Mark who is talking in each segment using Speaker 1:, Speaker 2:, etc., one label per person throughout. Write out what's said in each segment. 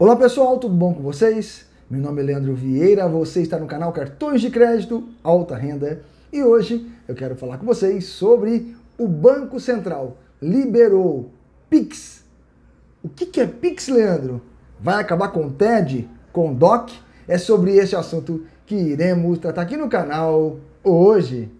Speaker 1: Olá pessoal, tudo bom com vocês? Meu nome é Leandro Vieira, você está no canal Cartões de Crédito Alta Renda e hoje eu quero falar com vocês sobre o Banco Central liberou Pix. O que, é Pix, Leandro? Vai acabar com TED, com DOC? É sobre esse assunto que iremos tratar aqui no canal hoje.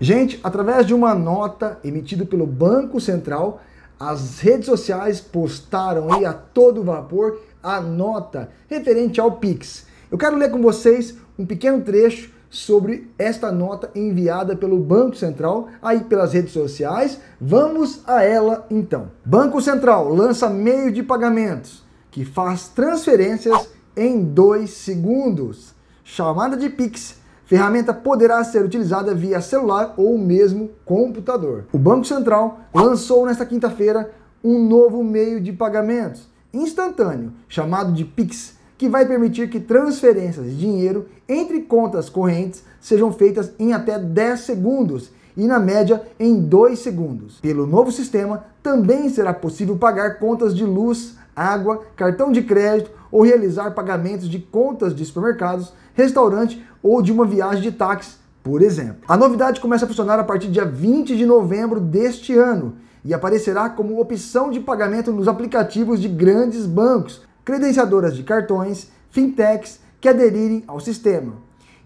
Speaker 1: Gente, através de uma nota emitida pelo Banco Central, as redes sociais postaram aí a todo vapor a nota referente ao Pix. Eu quero ler com vocês um pequeno trecho sobre esta nota enviada pelo Banco Central aí pelas redes sociais. Vamos a ela então. Banco Central lança meio de pagamentos que faz transferências em dois segundos. Chamada de Pix ferramenta poderá ser utilizada via celular ou mesmo computador. O Banco Central lançou nesta quinta-feira um novo meio de pagamentos instantâneo, chamado de Pix, que vai permitir que transferências de dinheiro entre contas correntes sejam feitas em até 10 segundos e na média em 2 segundos. Pelo novo sistema, também será possível pagar contas de luz, água, cartão de crédito ou realizar pagamentos de contas de supermercados, restaurante ou de uma viagem de táxi, por exemplo. A novidade começa a funcionar a partir do dia 20 de novembro deste ano e aparecerá como opção de pagamento nos aplicativos de grandes bancos, credenciadoras de cartões, fintechs que aderirem ao sistema.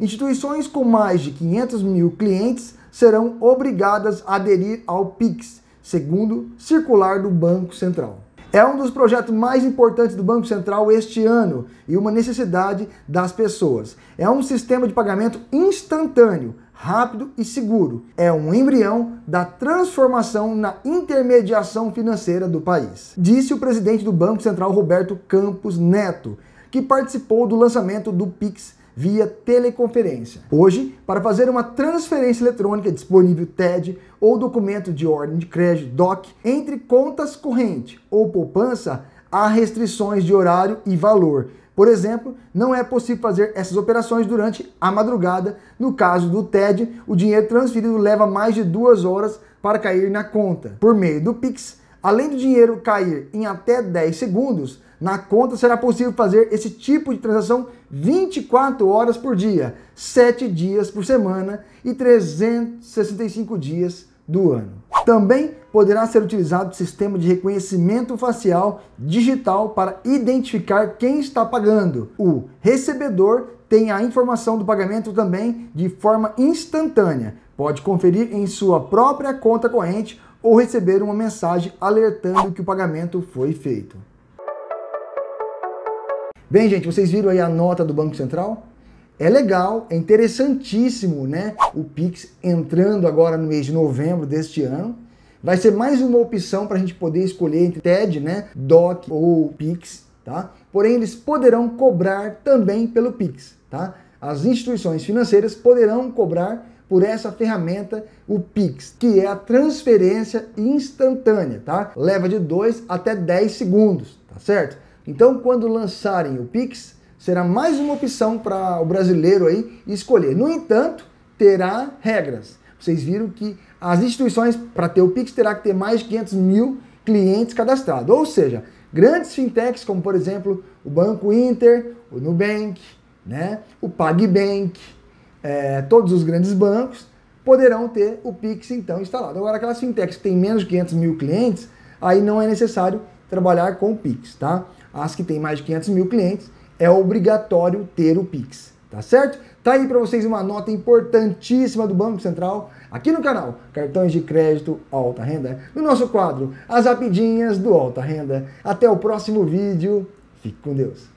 Speaker 1: Instituições com mais de 500 mil clientes serão obrigadas a aderir ao PIX, segundo circular do Banco Central. É um dos projetos mais importantes do Banco Central este ano e uma necessidade das pessoas. É um sistema de pagamento instantâneo, rápido e seguro. É um embrião da transformação na intermediação financeira do país, disse o presidente do Banco Central Roberto Campos Neto, que participou do lançamento do Pix via teleconferência. Hoje, para fazer uma transferência eletrônica disponível TED ou documento de ordem de crédito DOC entre contas corrente ou poupança, há restrições de horário e valor. Por exemplo, não é possível fazer essas operações durante a madrugada. No caso do TED, o dinheiro transferido leva mais de duas horas para cair na conta. Por meio do Pix, Além do dinheiro cair em até 10 segundos, na conta será possível fazer esse tipo de transação 24 horas por dia, 7 dias por semana e 365 dias do ano. Também poderá ser utilizado o sistema de reconhecimento facial digital para identificar quem está pagando. O recebedor tem a informação do pagamento também de forma instantânea. Pode conferir em sua própria conta corrente ou receber uma mensagem alertando que o pagamento foi feito. Bem, gente, vocês viram aí a nota do Banco Central? É legal, é interessantíssimo, né? O Pix entrando agora no mês de novembro deste ano. Vai ser mais uma opção para a gente poder escolher entre TED, né? DOC ou Pix, tá? Porém, eles poderão cobrar também pelo Pix, tá? As instituições financeiras poderão cobrar por essa ferramenta, o Pix, que é a transferência instantânea, tá? Leva de 2 até 10 segundos, tá certo? Então, quando lançarem o Pix, será mais uma opção para o brasileiro aí escolher. No entanto, terá regras. Vocês viram que as instituições, para ter o Pix, terá que ter mais de 500 mil clientes cadastrados. Ou seja, grandes fintechs, como por exemplo o Banco Inter, o Nubank, né? o PagBank, é, todos os grandes bancos poderão ter o Pix então instalado. Agora, aquelas fintechs que têm menos de 500 mil clientes, aí não é necessário trabalhar com o Pix, tá? As que têm mais de 500 mil clientes, é obrigatório ter o Pix, tá certo? Tá aí para vocês uma nota importantíssima do Banco Central aqui no canal Cartões de Crédito Alta Renda, no nosso quadro As Rapidinhas do Alta Renda. Até o próximo vídeo, fique com Deus.